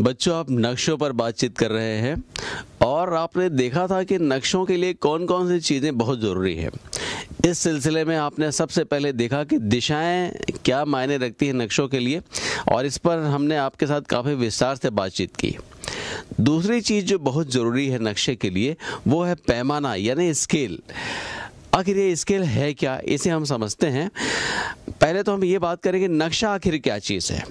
बच्चों आप नक्शों पर बातचीत कर रहे हैं और आपने देखा था कि नक्शों के लिए कौन कौन सी चीज़ें बहुत ज़रूरी है इस सिलसिले में आपने सबसे पहले देखा कि दिशाएं क्या मायने रखती हैं नक्शों के लिए और इस पर हमने आपके साथ काफ़ी विस्तार से बातचीत की दूसरी चीज़ जो बहुत ज़रूरी है नक्शे के लिए वो है पैमाना यानी स्केल आखिर ये स्केल है क्या इसे हम समझते हैं पहले तो हम ये बात करेंगे नक्शा आखिर क्या चीज़ है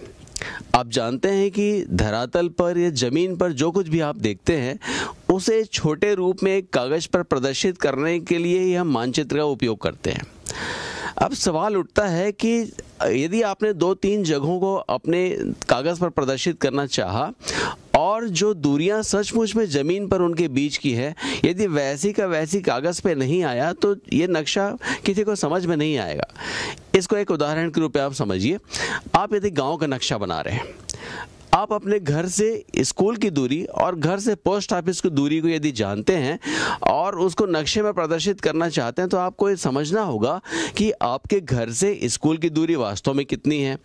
आप जानते हैं कि धरातल पर या ज़मीन पर जो कुछ भी आप देखते हैं उसे छोटे रूप में कागज़ पर प्रदर्शित करने के लिए ही हम मानचित्र का उपयोग करते हैं अब सवाल उठता है कि यदि आपने दो तीन जगहों को अपने कागज़ पर प्रदर्शित करना चाहा और जो दूरियां सचमुच में ज़मीन पर उनके बीच की है यदि वैसी का वैसी कागज़ पे नहीं आया तो ये नक्शा किसी को समझ में नहीं आएगा इसको एक उदाहरण के रूप में आप समझिए आप यदि गाँव का नक्शा बना रहे हैं आप अपने घर से स्कूल की दूरी और घर से पोस्ट ऑफिस की दूरी को यदि जानते हैं और उसको नक्शे में प्रदर्शित करना चाहते हैं तो आपको ये समझना होगा कि आपके घर से स्कूल की दूरी वास्तव में कितनी है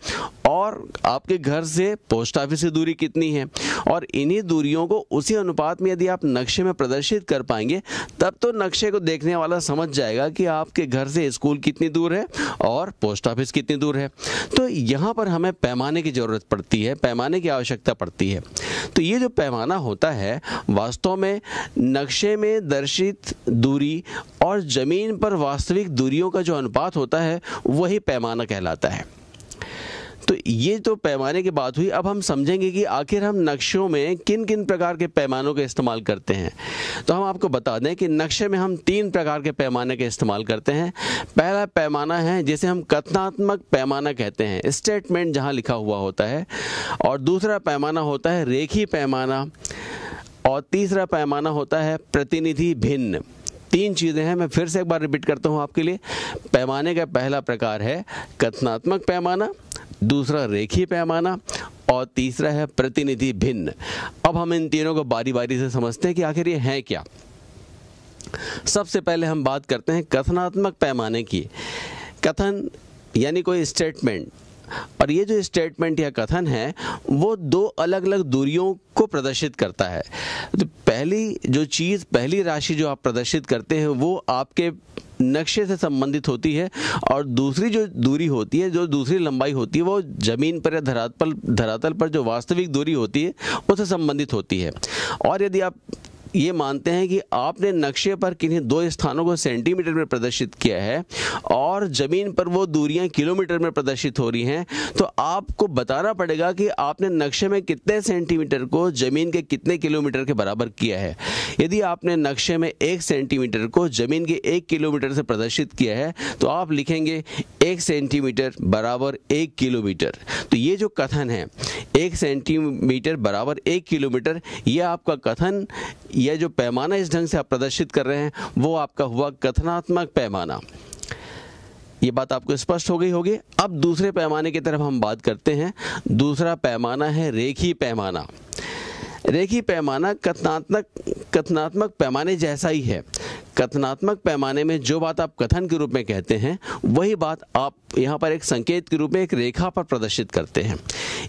और आपके घर से पोस्ट ऑफिस की दूरी कितनी है और इन्हीं दूरियों को उसी अनुपात में यदि आप नक्शे में प्रदर्शित कर पाएंगे तब तो नक्शे को देखने वाला समझ जाएगा कि आपके घर से स्कूल कितनी दूर है और पोस्ट ऑफिस कितनी दूर है तो यहाँ पर हमें पैमाने की ज़रूरत पड़ती है पैमाने की आवश्यकता पड़ती है तो ये जो पैमाना होता है वास्तव में नक्शे में दर्शित दूरी और ज़मीन पर वास्तविक दूरियों का जो अनुपात होता है वही पैमाना कहलाता है तो ये तो पैमाने की बात हुई अब हम समझेंगे कि आखिर हम नक्शों में किन किन प्रकार के पैमानों का इस्तेमाल करते हैं तो हम आपको बता दें कि नक्शे में हम तीन प्रकार के पैमाने का इस्तेमाल करते हैं पहला पैमाना है जिसे हम कथनात्मक पैमाना कहते हैं स्टेटमेंट जहाँ लिखा हुआ होता है और दूसरा पैमाना होता है रेखी पैमाना और तीसरा पैमाना होता है प्रतिनिधि भिन्न तीन चीज़ें हैं मैं फिर से एक बार रिपीट करता हूँ आपके लिए पैमाने का पहला प्रकार है कथनात्मक पैमाना दूसरा रेखीय पैमाना और तीसरा है प्रतिनिधि भिन्न अब हम इन तीनों को बारी बारी से समझते हैं कि आखिर ये है क्या सबसे पहले हम बात करते हैं कथनात्मक पैमाने की कथन यानी कोई स्टेटमेंट और ये जो स्टेटमेंट या कथन है वो दो अलग अलग दूरियों को प्रदर्शित करता है तो पहली जो चीज़ पहली राशि जो आप प्रदर्शित करते हैं वो आपके नक्शे से संबंधित होती है और दूसरी जो दूरी होती है जो दूसरी लंबाई होती है वो ज़मीन पर या धरातल धरातल पर जो वास्तविक दूरी होती है उससे संबंधित होती है और यदि आप ये मानते हैं कि आपने नक्शे पर किन्हीं दो स्थानों को सेंटीमीटर में प्रदर्शित किया है और ज़मीन पर वो दूरियां किलोमीटर में प्रदर्शित हो रही हैं तो आपको बताना पड़ेगा कि आपने नक्शे में कितने सेंटीमीटर को ज़मीन के कितने किलोमीटर के बराबर किया है यदि आपने नक्शे में एक सेंटीमीटर को ज़मीन के एक किलोमीटर से प्रदर्शित किया है तो आप लिखेंगे एक सेंटीमीटर बराबर एक किलोमीटर तो ये जो कथन है एक सेंटीमीटर बराबर एक किलोमीटर ये आपका कथन या जो पैमाना इस ढंग से आप प्रदर्शित कर रहे हैं वो आपका हुआ कथनात्मक पैमाना ये बात आपको स्पष्ट हो गई होगी अब दूसरे पैमाने की तरफ हम बात करते हैं दूसरा पैमाना है रेखी पैमाना रेखी पैमाना कथनात्मक कथनात्मक पैमाने जैसा ही है कथनात्मक पैमाने में जो बात आप कथन के रूप में कहते हैं वही बात आप यहाँ पर एक संकेत के रूप में एक रेखा पर प्रदर्शित करते हैं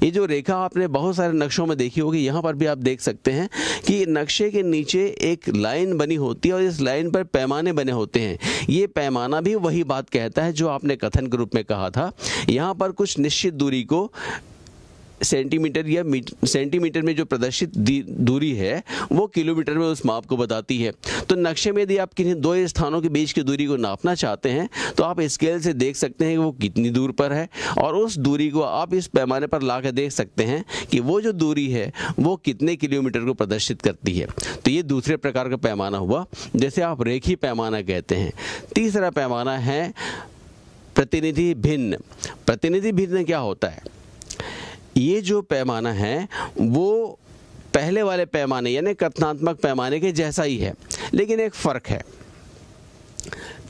ये जो रेखा आपने बहुत सारे नक्शों में देखी होगी यहाँ पर भी आप देख सकते हैं कि नक्शे के नीचे एक लाइन बनी होती है और इस लाइन पर पैमाने बने होते हैं ये पैमाना भी वही बात कहता है जो आपने कथन के रूप में कहा था यहाँ पर कुछ निश्चित दूरी को सेंटीमीटर या सेंटीमीटर में जो प्रदर्शित दूरी है वो किलोमीटर में उस माप को बताती है तो नक्शे में यदि आप किसी दो स्थानों के बीच की दूरी को नापना चाहते हैं तो आप स्केल से देख सकते हैं कि वो कितनी दूर पर है और उस दूरी को आप इस पैमाने पर ला देख सकते हैं कि वो जो दूरी है वो कितने किलोमीटर को प्रदर्शित करती है तो ये दूसरे प्रकार का पैमाना हुआ जैसे आप रेखी पैमाना कहते हैं तीसरा पैमाना है प्रतिनिधि भिन्न प्रतिनिधि भिन्न क्या होता है ये जो पैमाना है वो पहले वाले पैमाने यानी कथनात्मक पैमाने के जैसा ही है लेकिन एक फ़र्क है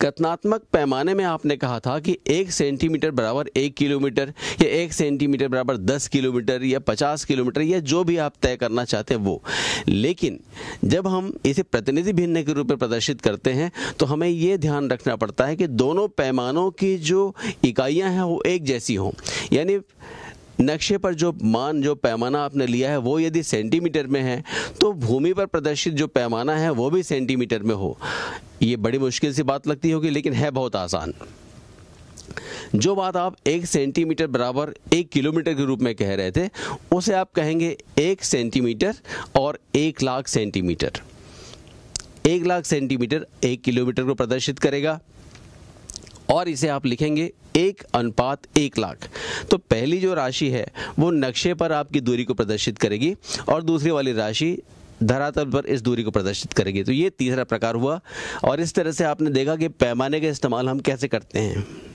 कथनात्मक पैमाने में आपने कहा था कि एक सेंटीमीटर बराबर एक किलोमीटर या एक सेंटीमीटर बराबर दस किलोमीटर या पचास किलोमीटर या जो भी आप तय करना चाहते हैं वो लेकिन जब हम इसे प्रतिनिधि भिन्न के रूप में प्रदर्शित करते हैं तो हमें ये ध्यान रखना पड़ता है कि दोनों पैमानों की जो इकाइयाँ हैं वो एक जैसी हों यानी नक्शे पर जो मान जो पैमाना आपने लिया है वो यदि सेंटीमीटर में है तो भूमि पर प्रदर्शित जो पैमाना है वो भी सेंटीमीटर में हो ये बड़ी मुश्किल सी बात लगती होगी लेकिन है बहुत आसान जो बात आप एक सेंटीमीटर बराबर एक किलोमीटर के रूप में कह रहे थे उसे आप कहेंगे एक सेंटीमीटर और एक लाख सेंटीमीटर एक लाख सेंटीमीटर एक किलोमीटर को प्रदर्शित करेगा और इसे आप लिखेंगे एक अनुपात एक लाख तो पहली जो राशि है वो नक्शे पर आपकी दूरी को प्रदर्शित करेगी और दूसरी वाली राशि धरातल पर इस दूरी को प्रदर्शित करेगी तो ये तीसरा प्रकार हुआ और इस तरह से आपने देखा कि पैमाने का इस्तेमाल हम कैसे करते हैं